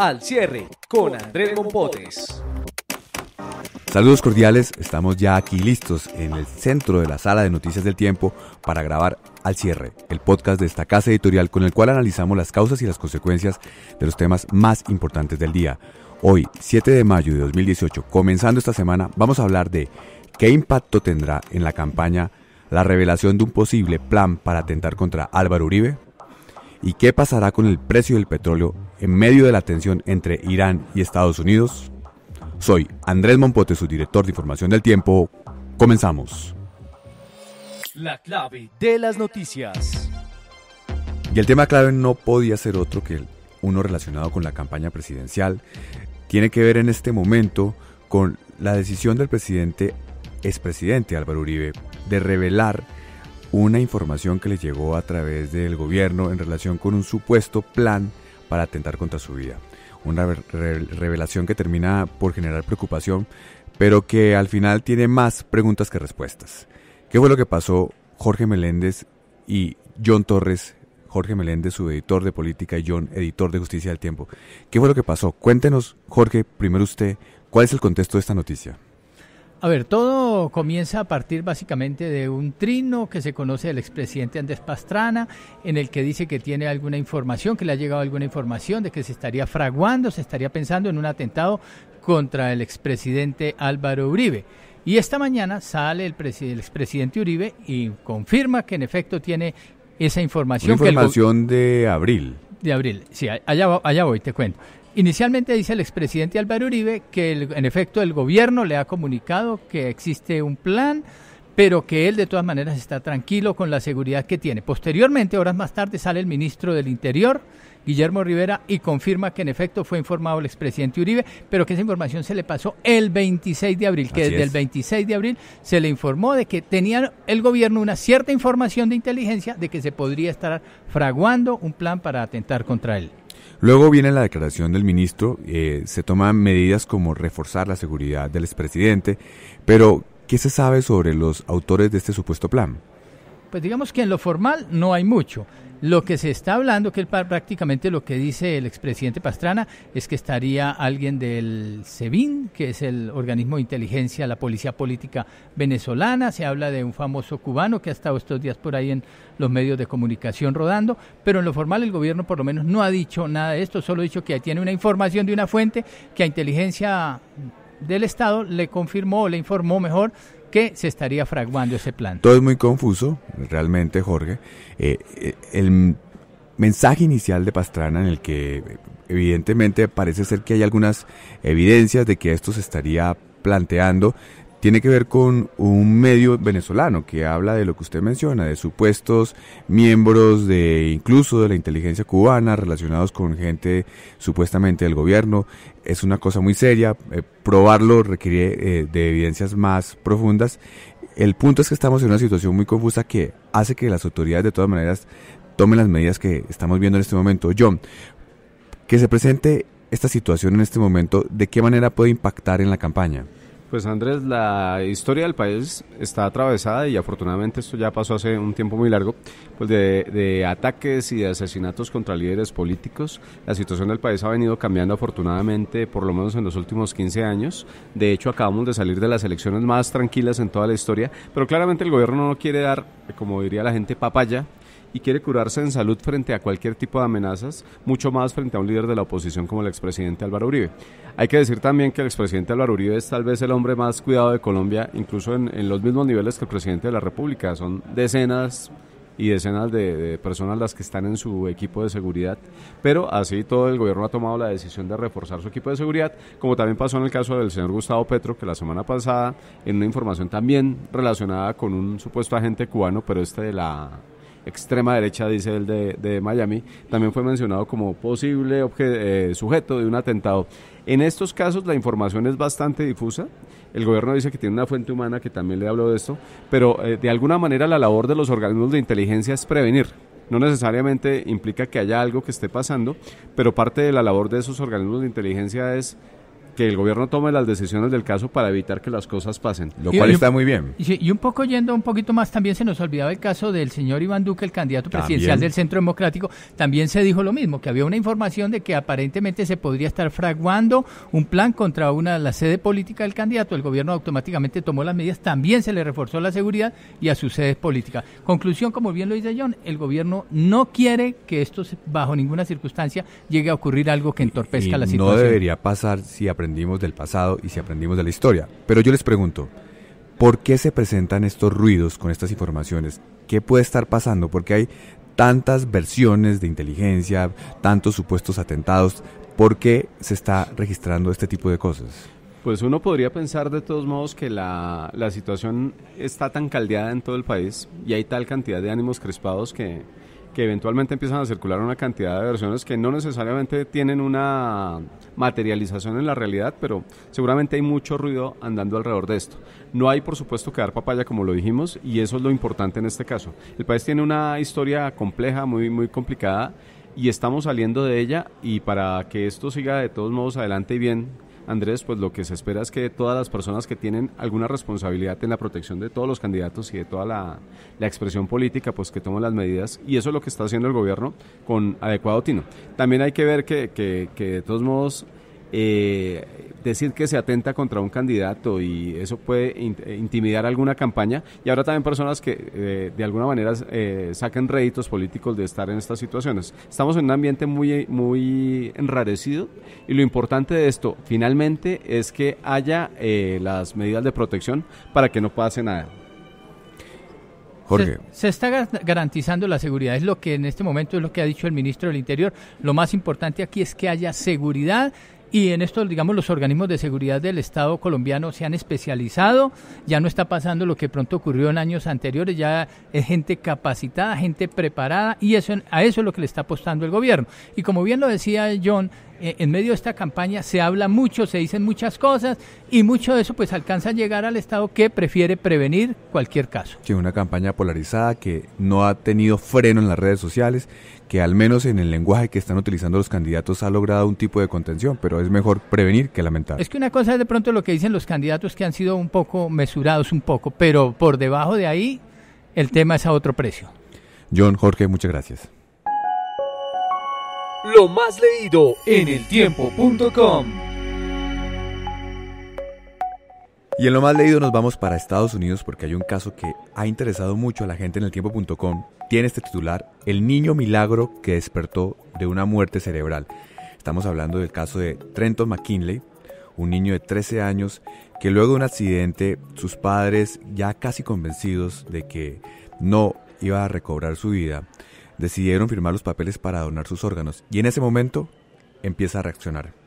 Al cierre con Andrés Mompotes. Saludos cordiales, estamos ya aquí listos en el centro de la sala de noticias del tiempo para grabar Al cierre, el podcast de esta casa editorial con el cual analizamos las causas y las consecuencias de los temas más importantes del día. Hoy, 7 de mayo de 2018, comenzando esta semana, vamos a hablar de qué impacto tendrá en la campaña la revelación de un posible plan para atentar contra Álvaro Uribe y qué pasará con el precio del petróleo en medio de la tensión entre Irán y Estados Unidos? Soy Andrés Monpote, su director de Información del Tiempo. Comenzamos. La clave de las noticias. Y el tema clave no podía ser otro que uno relacionado con la campaña presidencial. Tiene que ver en este momento con la decisión del presidente, expresidente Álvaro Uribe, de revelar una información que le llegó a través del gobierno en relación con un supuesto plan para atentar contra su vida. Una revelación que termina por generar preocupación, pero que al final tiene más preguntas que respuestas. ¿Qué fue lo que pasó Jorge Meléndez y John Torres Jorge Meléndez, su editor de política, y John, editor de Justicia del Tiempo. ¿Qué fue lo que pasó? Cuéntenos, Jorge, primero usted, ¿cuál es el contexto de esta noticia? A ver, todo comienza a partir básicamente de un trino que se conoce del expresidente Andrés Pastrana, en el que dice que tiene alguna información, que le ha llegado alguna información de que se estaría fraguando, se estaría pensando en un atentado contra el expresidente Álvaro Uribe. Y esta mañana sale el, expresidente Uribe y confirma que en efecto tiene esa información. información de abril. De abril, sí, allá voy, te cuento. Inicialmente dice el expresidente Álvaro Uribe que en efecto el gobierno le ha comunicado que existe un plan, pero que él de todas maneras está tranquilo con la seguridad que tiene. Posteriormente, horas más tarde, sale el ministro del Interior, Guillermo Rivera, y confirma que en efecto fue informado el expresidente Uribe, pero que esa información se le pasó el 26 de abril, que desde el 26 de abril se le informó de que tenía el gobierno una cierta información de inteligencia de que se podría estar fraguando un plan para atentar contra él. Luego viene la declaración del ministro, eh, se toman medidas como reforzar la seguridad del expresidente, pero ¿qué se sabe sobre los autores de este supuesto plan? Pues digamos que en lo formal no hay mucho. Lo que se está hablando, que prácticamente lo que dice el expresidente Pastrana, es que estaría alguien del SEBIN, que es el organismo de inteligencia, la policía política venezolana. Se habla de un famoso cubano que ha estado estos días por ahí en los medios de comunicación rodando. Pero en lo formal, el gobierno por lo menos no ha dicho nada de esto, solo ha dicho que tiene una información de una fuente que a inteligencia del Estado le confirmó, o le informó mejor qué se estaría fraguando ese plan. Todo es muy confuso, realmente, Jorge. Eh, eh, el mensaje inicial de Pastrana en el que evidentemente parece ser que hay algunas evidencias de que esto se estaría planteando tiene que ver con un medio venezolano que habla de lo que usted menciona, de supuestos miembros de incluso de la inteligencia cubana relacionados con gente supuestamente del gobierno. Es una cosa muy seria, eh, probarlo requiere eh, de evidencias más profundas. El punto es que estamos en una situación muy confusa que hace que las autoridades de todas maneras tomen las medidas que estamos viendo en este momento. John, que se presente esta situación en este momento, ¿de qué manera puede impactar en la campaña? Pues Andrés, la historia del país está atravesada y afortunadamente esto ya pasó hace un tiempo muy largo, pues de, de, ataques y de asesinatos contra líderes políticos. La situación del país ha venido cambiando afortunadamente, por lo menos en los últimos 15 años. De hecho, acabamos de salir de las elecciones más tranquilas en toda la historia, pero claramente el gobierno no quiere dar, como diría la gente, papaya y quiere curarse en salud frente a cualquier tipo de amenazas, mucho más frente a un líder de la oposición como el expresidente Álvaro Uribe. Hay que decir también que el expresidente Álvaro Uribe es tal vez el hombre más cuidado de Colombia, incluso en, los mismos niveles que el presidente de la República. Son decenas y decenas de, personas las que están en su equipo de seguridad. Pero así todo el gobierno ha tomado la decisión de reforzar su equipo de seguridad, como también pasó en el caso del señor Gustavo Petro, que la semana pasada, en una información también relacionada con un supuesto agente cubano, pero este de la extrema derecha, dice el de, Miami, también fue mencionado como posible eh, sujeto de un atentado. En estos casos la información es bastante difusa. El gobierno dice que tiene una fuente humana que también le habló de esto, pero eh, de alguna manera la labor de los organismos de inteligencia es prevenir. No necesariamente implica que haya algo que esté pasando, pero parte de la labor de esos organismos de inteligencia es que el gobierno tome las decisiones del caso para evitar que las cosas pasen. Lo cual está muy bien. Y, un poco yendo un poquito más, también se nos olvidaba el caso del señor Iván Duque, el candidato presidencial del Centro Democrático. También se dijo lo mismo, que había una información de que aparentemente se podría estar fraguando un plan contra una la sede política del candidato. El gobierno automáticamente tomó las medidas, también se le reforzó la seguridad y a sus sede políticas. Conclusión, como bien lo dice John, el gobierno no quiere que esto bajo ninguna circunstancia llegue a ocurrir algo que entorpezca la situación. No debería pasar si aprendemos aprendimos del pasado y si aprendimos de la historia. Pero yo les pregunto, ¿por qué se presentan estos ruidos con estas informaciones? ¿Qué puede estar pasando? Porque hay tantas versiones de inteligencia, tantos supuestos atentados. ¿Por qué se está registrando este tipo de cosas? Pues uno podría pensar de todos modos que la, la situación está tan caldeada en todo el país y hay tal cantidad de ánimos crispados que, eventualmente empiezan a circular una cantidad de versiones que no necesariamente tienen una materialización en la realidad, pero seguramente hay mucho ruido andando alrededor de esto. No hay, por supuesto, que dar papaya, como lo dijimos, y eso es lo importante en este caso. El país tiene una historia compleja, muy, muy complicada, y estamos saliendo de ella, y para que esto siga de todos modos adelante y bien, Andrés, pues lo que se espera es que todas las personas que tienen alguna responsabilidad en la protección de todos los candidatos y de toda la, expresión política, pues que tomen las medidas. Y eso es lo que está haciendo el gobierno con adecuado tino. También hay que ver que, que, que de todos modos eh, decir que se atenta contra un candidato y eso puede eh, intimidar alguna campaña y ahora también personas que eh, de alguna manera sacan saquen réditos políticos de estar en estas situaciones. Estamos en un ambiente muy, muy enrarecido y lo importante de esto finalmente es que haya las medidas de protección para que no pase nada. Jorge. se, está garantizando la seguridad, es lo que en este momento es lo que ha dicho el ministro del Interior. Lo más importante aquí es que haya seguridad y en esto, digamos, los organismos de seguridad del Estado colombiano se han especializado, ya no está pasando lo que pronto ocurrió en años anteriores, ya es gente capacitada, gente preparada, y eso, a eso es lo que le está apostando el gobierno. Y como bien lo decía John, eh, en medio de esta campaña se habla mucho, se dicen muchas cosas, y mucho de eso pues alcanza a llegar al Estado que prefiere prevenir cualquier caso. Sí, una campaña polarizada que no ha tenido freno en las redes sociales, que al menos en el lenguaje que están utilizando los candidatos ha logrado un tipo de contención, pero es mejor prevenir que lamentar. Es que una cosa es de pronto lo que dicen los candidatos que han sido un poco mesurados un poco, pero por debajo de ahí el tema es a otro precio. John Jorge, muchas gracias. Lo más leído en Y en lo más leído nos vamos para Estados Unidos porque hay un caso que ha interesado mucho a la gente en el tiempo.com. Tiene este titular, El niño milagro que despertó de una muerte cerebral. Estamos hablando del caso de Trenton McKinley, un niño de 13 años que luego de un accidente sus padres, ya casi convencidos de que no iba a recobrar su vida, decidieron firmar los papeles para donar sus órganos y en ese momento empieza a reaccionar.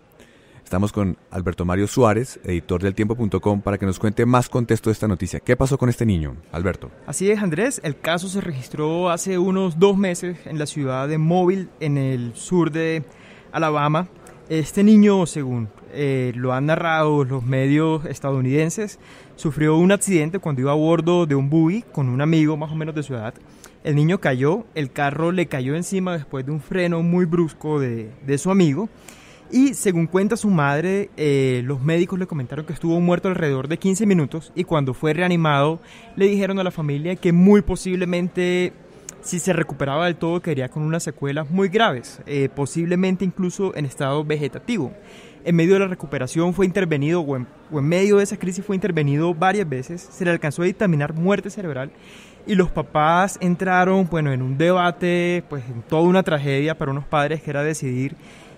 Estamos con Alberto Mario Suárez, editor del tiempo.com, para que nos cuente más contexto de esta noticia. ¿Qué pasó con este niño, Alberto? Así es, Andrés. El caso se registró hace unos dos meses en la ciudad de Mobile, en el sur de Alabama. Este niño, según eh, lo han narrado los medios estadounidenses, sufrió un accidente cuando iba a bordo de un buggy con un amigo más o menos de su edad. El niño cayó, el carro le cayó encima después de un freno muy brusco de, de su amigo y según cuenta su madre, eh, los médicos le comentaron que estuvo muerto alrededor de 15 minutos y cuando fue reanimado le dijeron a la familia que muy posiblemente si se recuperaba del todo quedaría con unas secuelas muy graves, eh, posiblemente incluso en estado vegetativo. En medio de la recuperación fue intervenido o en, medio de esa crisis fue intervenido varias veces, se le alcanzó a dictaminar muerte cerebral y los papás entraron bueno, en un debate, pues en toda una tragedia para unos padres que era decidir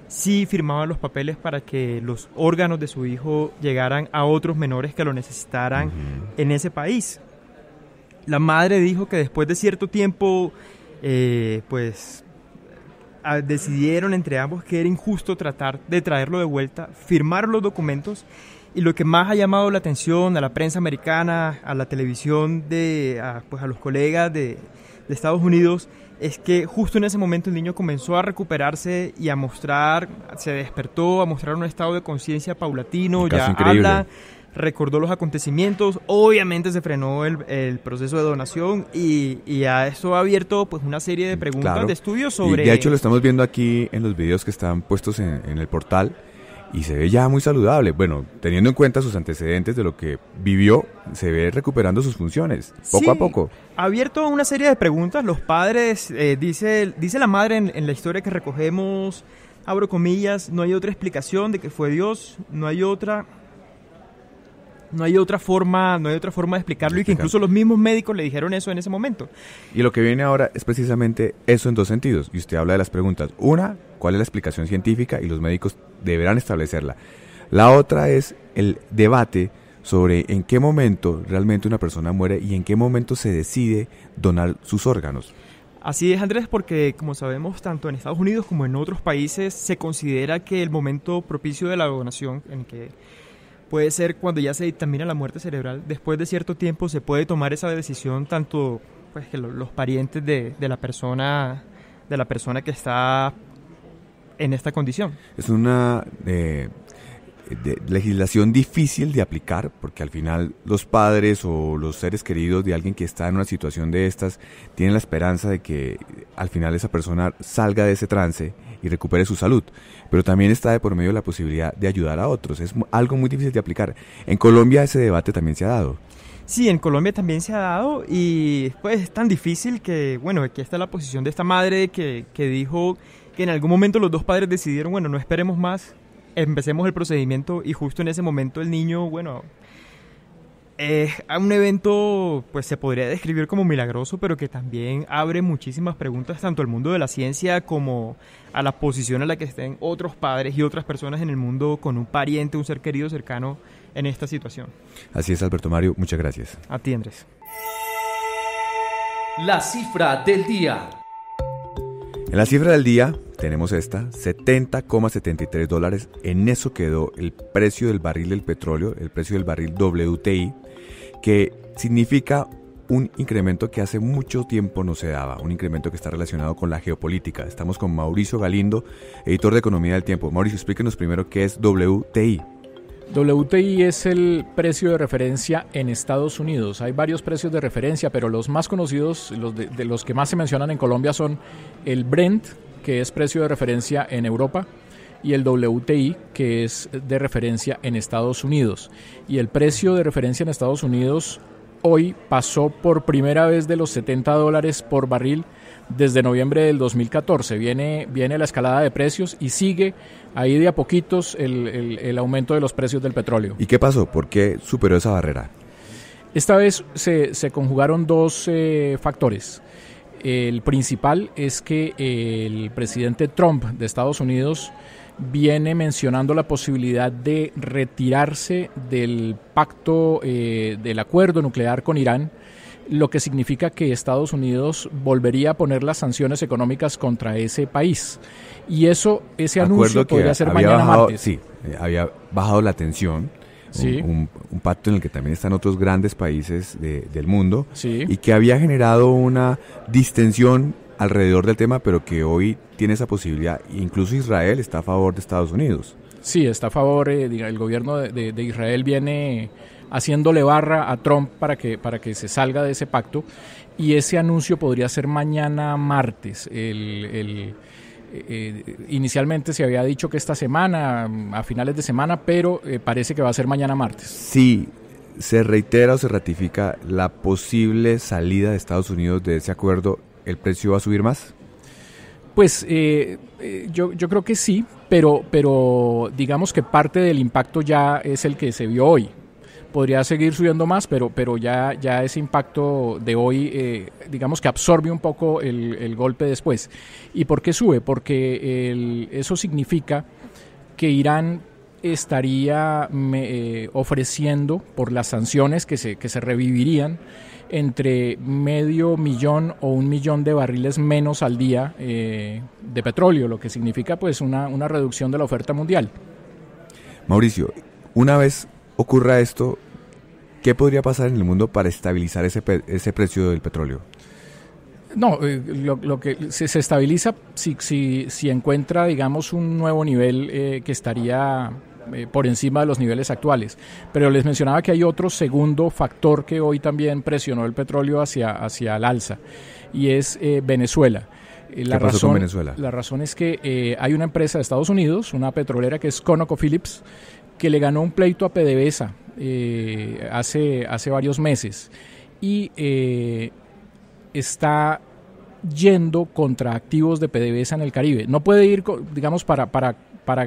sí firmaban los papeles para que los órganos de su hijo llegaran a otros menores que lo necesitaran en ese país. La madre dijo que después de cierto tiempo, eh, pues decidieron entre ambos que era injusto tratar de traerlo de vuelta, firmar los documentos y lo que más ha llamado la atención a la prensa americana, a la televisión, de, a, pues, los colegas de Estados Unidos, es que justo en ese momento el niño comenzó a recuperarse y a mostrar, se despertó, a mostrar un estado de conciencia paulatino, ya habla, recordó los acontecimientos, obviamente se frenó el, proceso de donación y, y, a esto ha abierto pues una serie de preguntas, de estudios sobre... de hecho lo estamos viendo aquí en los videos que están puestos en, en el portal y se ve ya muy saludable. Bueno, teniendo en cuenta sus antecedentes de lo que vivió, se ve recuperando sus funciones, poco a poco. Abierto una serie de preguntas, los padres, eh, dice, dice la madre en la historia que recogemos, abro comillas, no hay otra explicación de que fue Dios, no hay otra no hay otra forma, no hay otra forma de explicarlo y que incluso los mismos médicos le dijeron eso en ese momento. Y lo que viene ahora es precisamente eso en dos sentidos. Y usted habla de las preguntas. Una, ¿cuál es la explicación científica? Y los médicos deberán establecerla. La otra es el debate sobre en qué momento realmente una persona muere y en qué momento se decide donar sus órganos. Así es, Andrés, porque como sabemos, tanto en Estados Unidos como en otros países se considera que el momento propicio de la donación, en que puede ser cuando ya se dictamina la muerte cerebral, después de cierto tiempo se puede tomar esa decisión tanto pues que los parientes de, de la persona de la persona que está en esta condición. Es una eh, de, legislación difícil de aplicar porque al final los padres o los seres queridos de alguien que está en una situación de estas tienen la esperanza de que al final esa persona salga de ese trance y recupere su salud, pero también está de por medio la posibilidad de ayudar a otros. Es algo muy difícil de aplicar. En Colombia ese debate también se ha dado. Sí, en Colombia también se ha dado y pues es tan difícil que, bueno, aquí está la posición de esta madre que, que dijo que en algún momento los dos padres decidieron, bueno, no esperemos más, empecemos el procedimiento y justo en ese momento el niño, bueno, es eh, un evento, pues se podría describir como milagroso, pero que también abre muchísimas preguntas tanto al mundo de la ciencia como a la posición en la que estén otros padres y otras personas en el mundo con un pariente, un ser querido cercano en esta situación. Así es, Alberto Mario, muchas gracias. A La cifra del día. En la cifra del día tenemos esta, 70,73 dólares. En eso quedó el precio del barril del petróleo, el precio del barril WTI, que significa un incremento que hace mucho tiempo no se daba, un incremento que está relacionado con la geopolítica. Estamos con Mauricio Galindo, editor de Economía del Tiempo. Mauricio, explíquenos primero qué es WTI. WTI es el precio de referencia en Estados Unidos. Hay varios precios de referencia, pero los más conocidos, los de los que más se mencionan en Colombia son el Brent, que es precio de referencia en Europa, y el WTI, que es de referencia en Estados Unidos. Y el precio de referencia en Estados Unidos hoy pasó por primera vez de los 70 dólares por barril desde noviembre del 2014. Viene, viene la escalada de precios y sigue ahí de a poquitos el, aumento de los precios del petróleo. ¿Y qué pasó? ¿Por qué superó esa barrera? Esta vez se, se conjugaron dos eh, factores. El principal es que el presidente Trump de Estados Unidos viene mencionando la posibilidad de retirarse del pacto, eh, del acuerdo nuclear con Irán, lo que significa que Estados Unidos volvería a poner las sanciones económicas contra ese país. Y eso, ese anuncio podría ser mañana martes. Sí, eh, había bajado la tensión un, pacto en el que también están otros grandes países del mundo y que había generado una distensión alrededor del tema, pero que hoy tiene esa posibilidad. Incluso Israel está a favor de Estados Unidos. Sí, está a favor, eh, el gobierno de, Israel viene haciéndole barra a Trump para que, para que se salga de ese pacto y ese anuncio podría ser mañana martes. el, eh, inicialmente se había dicho que esta semana, a finales de semana, pero eh, parece que va a ser mañana martes. Si se reitera o se ratifica la posible salida de Estados Unidos de ese acuerdo. ¿El precio va a subir más? Pues eh, yo, yo, creo que sí, pero, pero digamos que parte del impacto ya es el que se vio hoy podría seguir subiendo más, pero, pero ya, ya ese impacto de hoy, eh, digamos que absorbe un poco el, golpe después. ¿Y por qué sube? Porque eso significa que Irán estaría eh, ofreciendo por las sanciones que se, que se revivirían entre medio millón o un millón de barriles menos al día eh, de petróleo, lo que significa pues una, una reducción de la oferta mundial. Mauricio, una vez ocurra esto, ¿Qué podría pasar en el mundo para estabilizar ese, precio del petróleo? No, eh, lo, que se, estabiliza si, si, si encuentra, digamos, un nuevo nivel eh, que estaría eh, por encima de los niveles actuales. Pero les mencionaba que hay otro segundo factor que hoy también presionó el petróleo hacia, hacia el alza, y es Venezuela. La razón, con Venezuela? La razón es que hay una empresa de Estados Unidos, una petrolera que es ConocoPhillips, que le ganó un pleito a PDVSA eh, hace, hace varios meses y eh, está yendo contra activos de PDVSA en el Caribe. No puede ir, digamos, para, para, para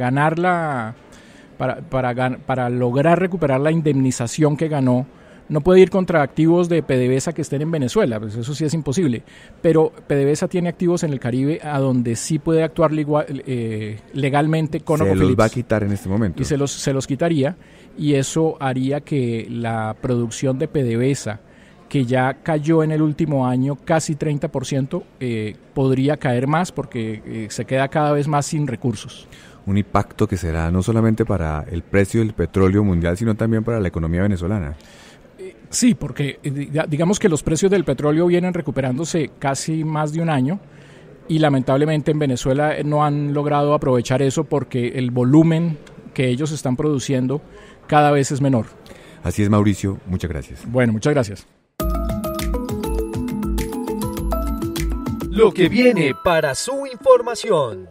para, para, para, lograr recuperar la indemnización que ganó no puede ir contra activos de PDVSA que estén en Venezuela, pues eso sí es imposible. Pero PDVSA tiene activos en el Caribe a donde sí puede actuar eh, legalmente con Se los va a quitar en este momento. Y se los, se los quitaría y eso haría que la producción de PDVSA que ya cayó en el último año casi 30%, eh, podría caer más porque eh, se queda cada vez más sin recursos. Un impacto que será no solamente para el precio del petróleo mundial, sino también para la economía venezolana. Sí, porque eh, digamos que los precios del petróleo vienen recuperándose casi más de un año y lamentablemente en Venezuela eh, no han logrado aprovechar eso porque el volumen que ellos están produciendo cada vez es menor. Así es, Mauricio. Muchas gracias. Bueno, muchas gracias. Lo que viene para su información.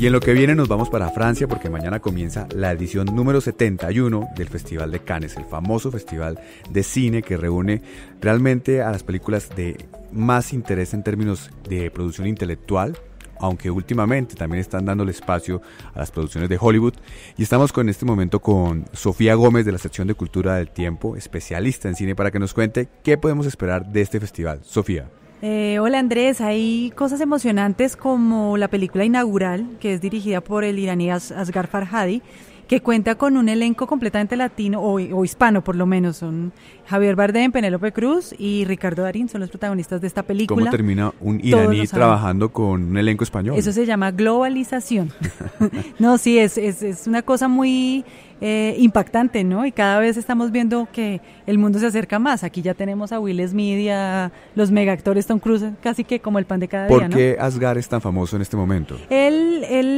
Y en lo que viene nos vamos para Francia porque mañana comienza la edición número 71 del Festival de Cannes, el famoso festival de cine que reúne realmente a las películas de más interés en términos de producción intelectual, aunque últimamente también están dando el espacio a las producciones de Hollywood. Y estamos con este momento con Sofía Gómez de la sección de Cultura del Tiempo, especialista en cine, para que nos cuente qué podemos esperar de este festival. Sofía. Eh, hola Andrés, hay cosas emocionantes como la película inaugural, que es dirigida por el iraní Asghar Farhadi, que cuenta con un elenco completamente latino o, o, hispano por lo menos. Son Javier Bardem, Penélope Cruz y Ricardo Darín son los protagonistas de esta película. ¿Cómo termina un iraní trabajando con un elenco español? Eso se llama globalización. no, sí, es, es, una cosa muy eh, impactante, ¿no? Y cada vez estamos viendo que el mundo se acerca más. Aquí ya tenemos a Will Smith y a los megaactores Tom Cruise casi que como el pan de cada día. ¿Por qué Asgard Asgar es tan famoso en este momento? Él,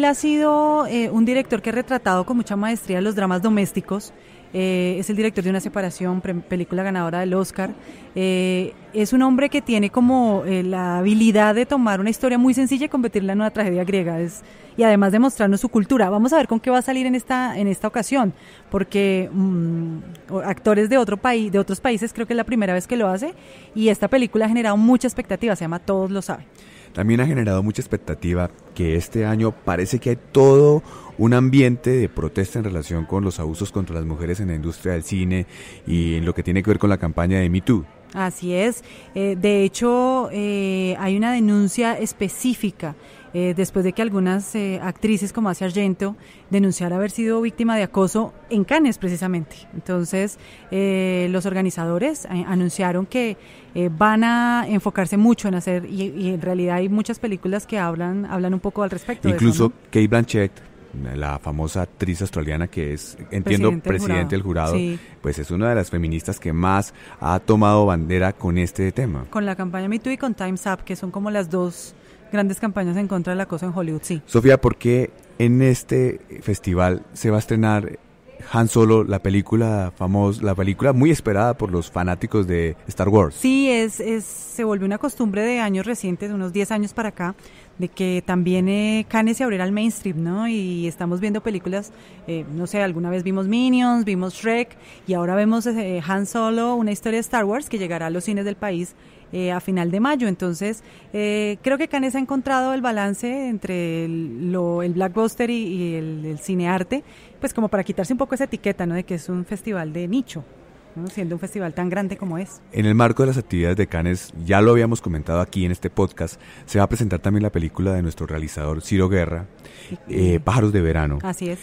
ha sido eh, un director que ha retratado con mucha maestría de los dramas domésticos. Eh, es el director de Una separación, película ganadora del Oscar. Eh, es un hombre que tiene como eh, la habilidad de tomar una historia muy sencilla y convertirla en una tragedia griega. y además de mostrarnos su cultura. Vamos a ver con qué va a salir en esta, en esta ocasión, porque mm, actores de, otro país, de otros países creo que es la primera vez que lo hace y esta película ha generado mucha expectativa, se llama Todos lo saben. También ha generado mucha expectativa que este año parece que hay todo un ambiente de protesta en relación con los abusos contra las mujeres en la industria del cine y en lo que tiene que ver con la campaña de Me Too. Así es. Eh, de hecho, eh, hay una denuncia específica eh, después de que algunas eh, actrices como hace Argento denunciara haber sido víctima de acoso en Cannes precisamente. Entonces, eh, los organizadores anunciaron que van a enfocarse mucho en hacer, y, en realidad hay muchas películas que hablan, hablan un poco al respecto. Incluso Kate Blanchett la famosa actriz australiana que es, entiendo, presidente del jurado, pues es una de las feministas que más ha tomado bandera con este tema. Con la campaña Me Too y con Time's Up, que son como las dos grandes campañas en contra de la cosa en Hollywood, sí. Sofía, ¿por qué en este festival se va a estrenar han Solo, la película famosa, la película muy esperada por los fanáticos de Star Wars. Sí, es, se volvió una costumbre de años recientes, de unos 10 años para acá, de que también eh, Cannes se abriera al mainstream, ¿no? Y estamos viendo películas, eh, no sé, alguna vez vimos Minions, vimos Shrek, y ahora vemos eh, Han Solo, una historia de Star Wars que llegará a los cines del país eh, a final de mayo. Entonces, eh, creo que Cannes ha encontrado el balance entre el, lo, el blackbuster y, el, cine cinearte, pues como para quitarse un poco esa etiqueta, ¿no? De que es un festival de nicho. siendo un festival tan grande como es. En el marco de las actividades de Cannes, ya lo habíamos comentado aquí en este podcast, se va a presentar también la película de nuestro realizador Ciro Guerra, eh, Pájaros de Verano. Así es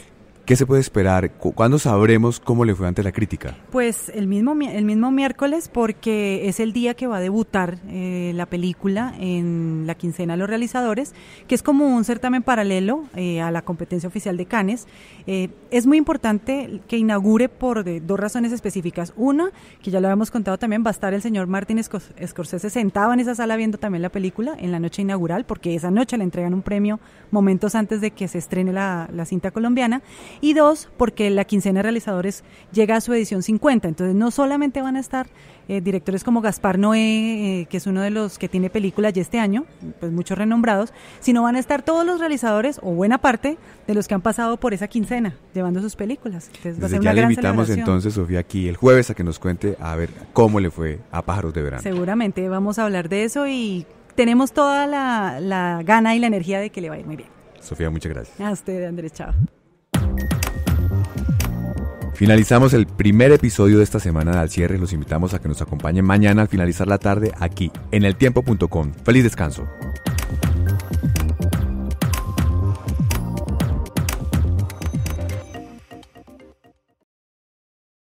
¿Qué se puede esperar? ¿Cuándo sabremos cómo le fue ante la crítica? Pues el mismo, el mismo miércoles porque es el día que va a debutar eh, la película en la quincena de los realizadores, que es como un certamen paralelo eh, a la competencia oficial de Cannes. Eh, es muy importante que inaugure por dos razones específicas. Una, que ya lo habíamos contado también, va a estar el señor Martin Scorsese sentado en esa sala viendo también la película en la noche inaugural, porque esa noche le entregan un premio momentos antes de que se estrene la, la cinta colombiana y dos, porque la quincena de realizadores llega a su edición 50. Entonces no solamente van a estar eh, directores como Gaspar Noé, eh, que es uno de los que tiene películas ya este año, pues muchos renombrados, sino van a estar todos los realizadores o buena parte de los que han pasado por esa quincena llevando sus películas. Entonces, va a ser ya le invitamos entonces, Sofía, aquí el jueves a que nos cuente a ver cómo le fue a Pájaros de Verano. Seguramente vamos a hablar de eso y tenemos toda la, la gana y la energía de que le va ir muy bien. Sofía, muchas gracias. A usted, Andrés, chao. Finalizamos el primer episodio de esta semana de Al Cierre. Los invitamos a que nos acompañen mañana al finalizar la tarde aquí en eltiempo.com. Feliz descanso.